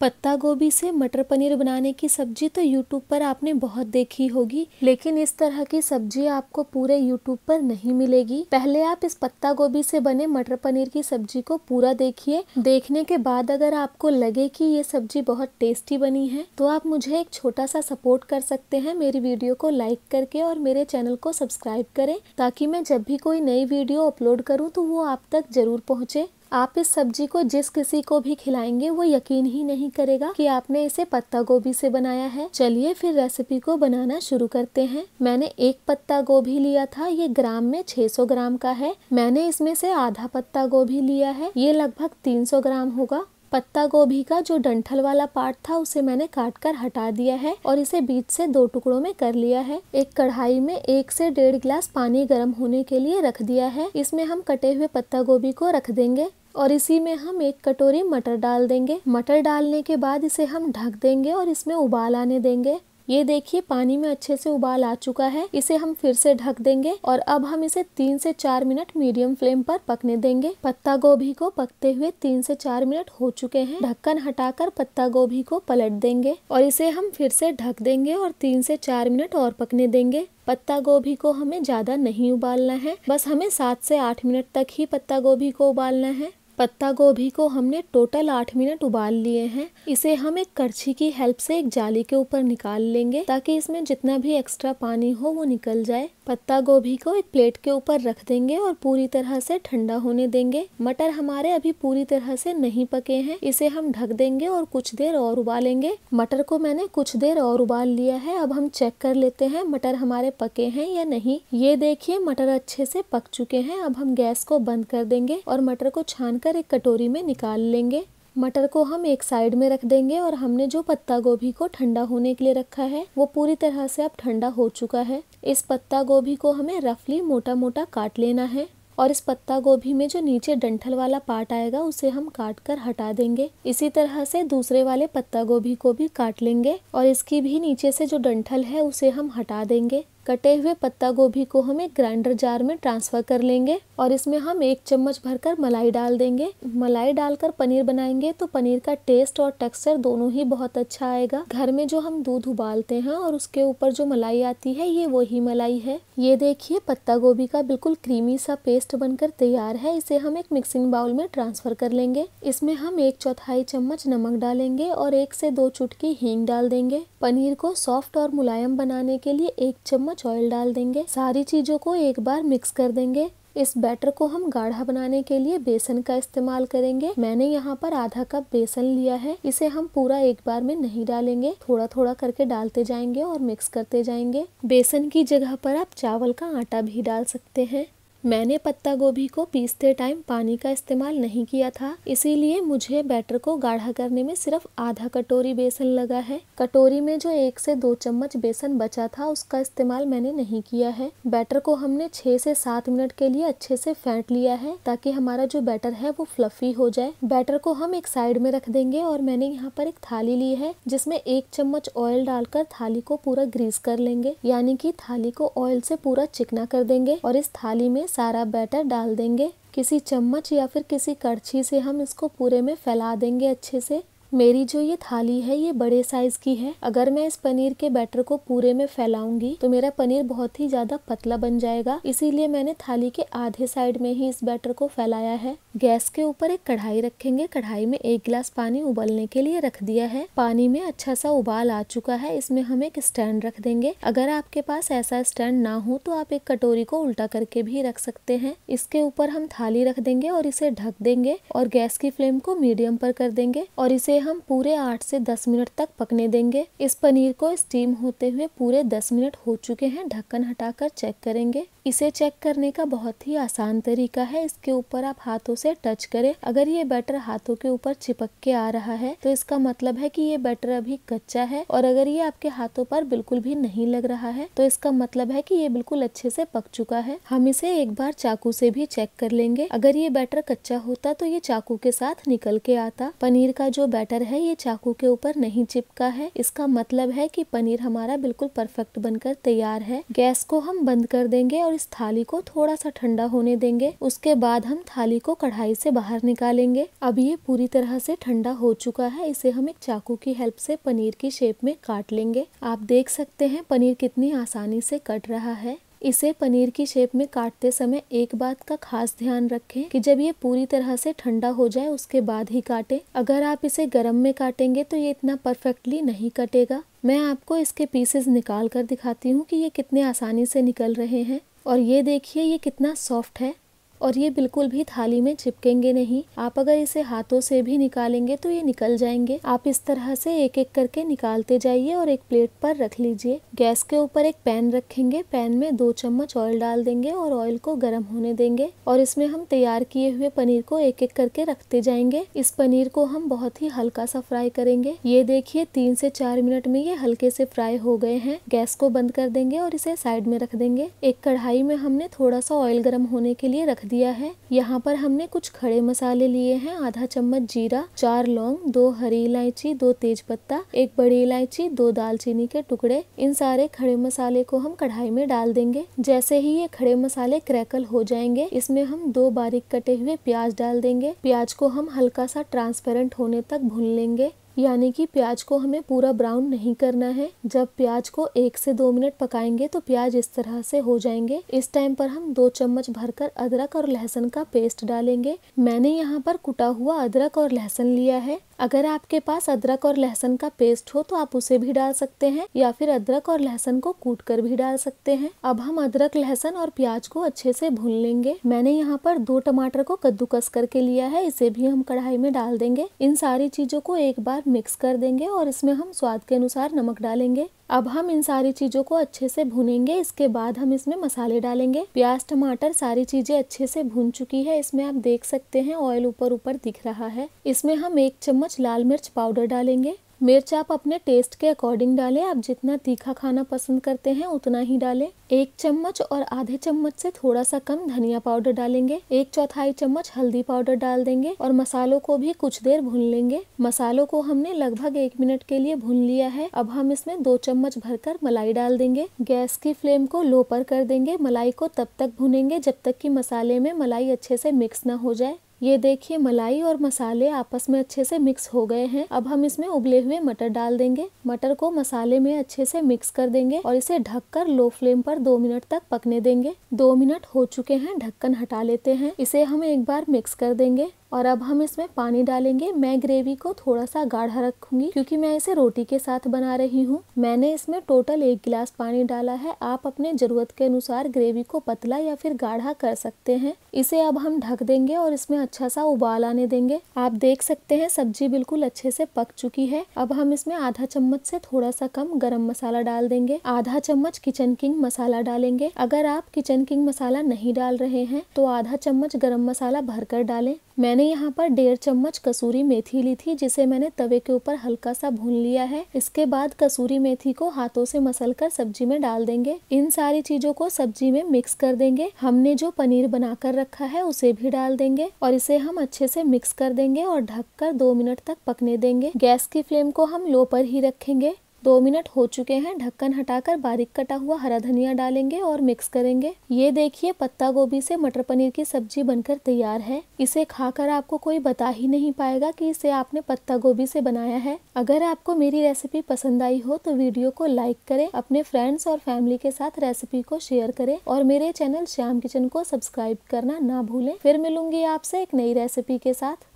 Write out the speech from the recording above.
पत्ता गोभी से मटर पनीर बनाने की सब्जी तो यूट्यूब पर आपने बहुत देखी होगी लेकिन इस तरह की सब्जी आपको पूरे यूट्यूब पर नहीं मिलेगी पहले आप इस पत्ता गोभी से बने मटर पनीर की सब्जी को पूरा देखिए देखने के बाद अगर आपको लगे कि ये सब्जी बहुत टेस्टी बनी है तो आप मुझे एक छोटा सा सपोर्ट कर सकते हैं मेरी वीडियो को लाइक करके और मेरे चैनल को सब्सक्राइब करें ताकि मैं जब भी कोई नई वीडियो अपलोड करूँ तो वो आप तक जरूर पहुँचे आप इस सब्जी को जिस किसी को भी खिलाएंगे वो यकीन ही नहीं करेगा कि आपने इसे पत्ता गोभी से बनाया है चलिए फिर रेसिपी को बनाना शुरू करते हैं मैंने एक पत्ता गोभी लिया था ये ग्राम में 600 ग्राम का है मैंने इसमें से आधा पत्ता गोभी लिया है ये लगभग 300 ग्राम होगा पत्ता गोभी का जो डंठल वाला पार्ट था उसे मैंने काट कर हटा दिया है और इसे बीच से दो टुकड़ों में कर लिया है एक कढ़ाई में एक से डेढ़ गिलास पानी गर्म होने के लिए रख दिया है इसमें हम कटे हुए पत्ता गोभी को रख देंगे और इसी में हम एक कटोरी मटर डाल देंगे मटर डालने के बाद इसे हम ढक देंगे और इसमें उबाल आने देंगे ये देखिए पानी में अच्छे से उबाल आ चुका है इसे हम फिर से ढक देंगे और अब हम इसे तीन से चार मिनट मीडियम फ्लेम पर पकने देंगे पत्ता गोभी को पकते हुए तीन से चार मिनट हो चुके हैं ढक्कन हटाकर पत्ता गोभी को पलट देंगे और इसे हम फिर से ढक देंगे और तीन से चार मिनट और पकने देंगे पत्ता गोभी को हमें ज्यादा नहीं उबालना है बस हमें सात से आठ मिनट तक ही पत्ता गोभी को उबालना है पत्ता गोभी को हमने टोटल आठ मिनट उबाल लिए हैं इसे हम एक करछी की हेल्प से एक जाली के ऊपर निकाल लेंगे ताकि इसमें जितना भी एक्स्ट्रा पानी हो वो निकल जाए पत्ता गोभी को एक प्लेट के ऊपर रख देंगे और पूरी तरह से ठंडा होने देंगे मटर हमारे अभी पूरी तरह से नहीं पके हैं इसे हम ढक देंगे और कुछ देर और उबालेंगे मटर को मैंने कुछ देर और उबाल लिया है अब हम चेक कर लेते हैं मटर हमारे पके हैं या नहीं ये देखिए मटर अच्छे से पक चुके हैं अब हम गैस को बंद कर देंगे और मटर को छान लेकर एक कटोरी में निकाल लेंगे मटर को हम एक साइड में रख देंगे और हमने जो पत्ता गोभी को ठंडा होने के लिए रखा है वो पूरी तरह से अब ठंडा हो चुका है इस पत्ता गोभी को हमें रफली मोटा मोटा काट लेना है और इस पत्ता गोभी में जो नीचे डंठल वाला पार्ट आएगा उसे हम काट कर हटा देंगे इसी तरह से दूसरे वाले पत्ता गोभी को भी काट लेंगे और इसकी भी नीचे से जो डंठल है उसे हम हटा देंगे कटे हुए पत्ता गोभी को हम एक ग्राइंडर जार में ट्रांसफ़र कर लेंगे और इसमें हम एक चम्मच भरकर मलाई डाल देंगे मलाई डालकर पनीर बनाएंगे तो पनीर का टेस्ट और टेक्सचर दोनों ही बहुत अच्छा आएगा घर में जो हम दूध उबालते हैं और उसके ऊपर जो मलाई आती है ये वही मलाई है ये देखिए पत्ता गोभी का बिल्कुल क्रीमी सा पेस्ट बनकर तैयार है इसे हम एक मिक्सिंग बाउल में ट्रांसफ़र कर लेंगे इसमें हम एक चौथाई चम्मच नमक डालेंगे और एक से दो चुटकी हींग डाल देंगे पनीर को सॉफ्ट और मुलायम बनाने के लिए एक चम्मच चम्मच ऑयल डाल देंगे सारी चीज़ों को एक बार मिक्स कर देंगे इस बैटर को हम गाढ़ा बनाने के लिए बेसन का इस्तेमाल करेंगे मैंने यहाँ पर आधा कप बेसन लिया है इसे हम पूरा एक बार में नहीं डालेंगे थोड़ा थोड़ा करके डालते जाएंगे और मिक्स करते जाएंगे बेसन की जगह पर आप चावल का आटा भी डाल सकते हैं मैंने पत्ता गोभी को पीसते टाइम पानी का इस्तेमाल नहीं किया था इसीलिए मुझे बैटर को गाढ़ा करने में सिर्फ आधा कटोरी बेसन लगा है कटोरी में जो एक से दो चम्मच बेसन बचा था उसका इस्तेमाल मैंने नहीं किया है बैटर को हमने छह से सात मिनट के लिए अच्छे से फेंट लिया है ताकि हमारा जो बैटर है वो फ्लफी हो जाए बैटर को हम एक साइड में रख देंगे और मैंने यहाँ पर एक थाली ली है जिसमे एक चम्मच ऑयल डालकर थाली को पूरा ग्रीस कर लेंगे यानी की थाली को ऑयल से पूरा चिकना कर देंगे और इस थाली में सारा बैटर डाल देंगे किसी चम्मच या फिर किसी कड़छी से हम इसको पूरे में फैला देंगे अच्छे से मेरी जो ये थाली है ये बड़े साइज़ की है अगर मैं इस पनीर के बैटर को पूरे में फैलाऊंगी तो मेरा पनीर बहुत ही ज़्यादा पतला बन जाएगा इसीलिए मैंने थाली के आधे साइड में ही इस बैटर को फैलाया है गैस के ऊपर एक कढ़ाई रखेंगे कढ़ाई में एक गिलास पानी उबलने के लिए रख दिया है पानी में अच्छा सा उबाल आ चुका है इसमें हम एक स्टैंड रख देंगे अगर आपके पास ऐसा स्टैंड ना हो तो आप एक कटोरी को उल्टा करके भी रख सकते हैं इसके ऊपर हम थाली रख देंगे और इसे ढक देंगे और गैस की फ्लेम को मीडियम पर कर देंगे और इसे हम पूरे आठ से दस मिनट तक पकने देंगे इस पनीर को स्टीम होते हुए पूरे दस मिनट हो चुके हैं ढक्कन हटाकर चेक करेंगे इसे चेक करने का बहुत ही आसान तरीका है इसके ऊपर आप हाथों से टच करें अगर ये बैटर हाथों के ऊपर चिपक के आ रहा है तो इसका मतलब है कि ये बैटर अभी कच्चा है और अगर ये आपके हाथों पर बिल्कुल भी नहीं लग रहा है तो इसका मतलब है कि ये बिल्कुल अच्छे से पक चुका है हम इसे एक बार चाकू से भी चेक कर लेंगे अगर ये बैटर कच्चा होता तो ये चाकू के साथ निकल के आता पनीर का जो बैटर है ये चाकू के ऊपर नहीं चिपका है इसका मतलब है की पनीर हमारा बिल्कुल परफेक्ट बनकर तैयार है गैस को हम बंद कर देंगे और इस थाली को थोड़ा सा ठंडा होने देंगे उसके बाद हम थाली को कढ़ाई से बाहर निकालेंगे अब ये पूरी तरह से ठंडा हो चुका है इसे हम एक चाकू की हेल्प से पनीर की शेप में काट लेंगे आप देख सकते हैं पनीर कितनी आसानी से कट रहा है इसे पनीर की शेप में काटते समय एक बात का खास ध्यान रखें कि जब ये पूरी तरह से ठंडा हो जाए उसके बाद ही काटें अगर आप इसे गर्म में काटेंगे तो ये इतना परफेक्टली नहीं कटेगा मैं आपको इसके पीसेस निकाल कर दिखाती हूँ कि ये कितने आसानी से निकल रहे हैं और ये देखिए ये कितना सॉफ्ट है और ये बिल्कुल भी थाली में चिपकेंगे नहीं आप अगर इसे हाथों से भी निकालेंगे तो ये निकल जाएंगे आप इस तरह से एक एक करके निकालते जाइए और एक प्लेट पर रख लीजिए गैस के ऊपर एक पैन रखेंगे पैन में दो चम्मच ऑयल डाल देंगे और ऑयल को गर्म होने देंगे और इसमें हम तैयार किए हुए पनीर को एक एक करके रखते जाएंगे इस पनीर को हम बहुत ही हल्का सा फ्राई करेंगे ये देखिए तीन से चार मिनट में ये हल्के से फ्राई हो गए हैं गैस को बंद कर देंगे और इसे साइड में रख देंगे एक कढ़ाई में हमने थोड़ा सा ऑयल गर्म होने के लिए रख दिया है यहाँ पर हमने कुछ खड़े मसाले लिए हैं आधा चम्मच जीरा चार लौंग दो हरी इलायची दो तेज पत्ता एक बड़ी इलायची दो दालचीनी के टुकड़े इन सारे खड़े मसाले को हम कढ़ाई में डाल देंगे जैसे ही ये खड़े मसाले क्रैकल हो जाएंगे इसमें हम दो बारीक कटे हुए प्याज डाल देंगे प्याज को हम हल्का सा ट्रांसपेरेंट होने तक भून लेंगे यानी कि प्याज को हमें पूरा ब्राउन नहीं करना है जब प्याज को एक से दो मिनट पकाएंगे तो प्याज इस तरह से हो जाएंगे इस टाइम पर हम दो चम्मच भरकर अदरक और लहसुन का पेस्ट डालेंगे मैंने यहाँ पर कुटा हुआ अदरक और लहसुन लिया है अगर आपके पास अदरक और लहसुन का पेस्ट हो तो आप उसे भी डाल सकते हैं या फिर अदरक और लहसुन को कूट कर भी डाल सकते हैं अब हम अदरक लहसुन और प्याज को अच्छे से भून लेंगे मैंने यहाँ पर दो टमाटर को कद्दूकस करके लिया है इसे भी हम कढ़ाई में डाल देंगे इन सारी चीजों को एक बार मिक्स कर देंगे और इसमें हम स्वाद के अनुसार नमक डालेंगे अब हम इन सारी चीज़ों को अच्छे से भुनेंगे इसके बाद हम इसमें मसाले डालेंगे प्याज टमाटर सारी चीज़ें अच्छे से भुन चुकी है इसमें आप देख सकते हैं ऑयल ऊपर ऊपर दिख रहा है इसमें हम एक चम्मच लाल मिर्च पाउडर डालेंगे मिर्च आप अपने टेस्ट के अकॉर्डिंग डालें आप जितना तीखा खाना पसंद करते हैं उतना ही डालें एक चम्मच और आधे चम्मच से थोड़ा सा कम धनिया पाउडर डालेंगे एक चौथाई चम्मच हल्दी पाउडर डाल देंगे और मसालों को भी कुछ देर भून लेंगे मसालों को हमने लगभग एक मिनट के लिए भून लिया है अब हम इसमें दो चम्मच भरकर मलाई डाल देंगे गैस की फ्लेम को लो पर कर देंगे मलाई को तब तक भुनेंगे जब तक की मसाले में मलाई अच्छे से मिक्स न हो जाए ये देखिए मलाई और मसाले आपस में अच्छे से मिक्स हो गए हैं अब हम इसमें उबले हुए मटर डाल देंगे मटर को मसाले में अच्छे से मिक्स कर देंगे और इसे ढककर लो फ्लेम पर दो मिनट तक पकने देंगे दो मिनट हो चुके हैं ढक्कन हटा लेते हैं इसे हम एक बार मिक्स कर देंगे और अब हम इसमें पानी डालेंगे मैं ग्रेवी को थोड़ा सा गाढ़ा रखूंगी क्योंकि मैं इसे रोटी के साथ बना रही हूँ मैंने इसमें टोटल एक गिलास पानी डाला है आप अपने ज़रूरत के अनुसार ग्रेवी को पतला या फिर गाढ़ा कर सकते हैं इसे अब हम ढक देंगे और इसमें अच्छा सा उबाल आने देंगे आप देख सकते हैं सब्जी बिल्कुल अच्छे से पक चुकी है अब हम इसमें आधा चम्मच से थोड़ा सा कम गरम मसाला डाल देंगे आधा चम्मच किचन किंग मसाला डालेंगे अगर आप किचन किंग मसाला नहीं डाल रहे हैं तो आधा चम्मच गरम मसाला भर डालें मैंने यहाँ पर डेढ़ चम्मच कसूरी मेथी ली थी जिसे मैंने तवे के ऊपर हल्का सा भून लिया है इसके बाद कसूरी मेथी को हाथों से मसल कर सब्जी में डाल देंगे इन सारी चीजों को सब्जी में मिक्स कर देंगे हमने जो पनीर बनाकर रखा है उसे भी डाल देंगे और इसे हम अच्छे से मिक्स कर देंगे और ढक दो मिनट तक पकने देंगे गैस की फ्लेम को हम लो पर ही रखेंगे दो मिनट हो चुके हैं ढक्कन हटाकर बारीक कटा हुआ हरा धनिया डालेंगे और मिक्स करेंगे ये देखिए पत्ता गोभी से मटर पनीर की सब्जी बनकर तैयार है इसे खाकर आपको कोई बता ही नहीं पाएगा कि इसे आपने पत्ता गोभी से बनाया है अगर आपको मेरी रेसिपी पसंद आई हो तो वीडियो को लाइक करें अपने फ्रेंड्स और फैमिली के साथ रेसिपी को शेयर करे और मेरे चैनल श्याम किचन को सब्सक्राइब करना ना भूले फिर मिलूंगी आपसे एक नई रेसिपी के साथ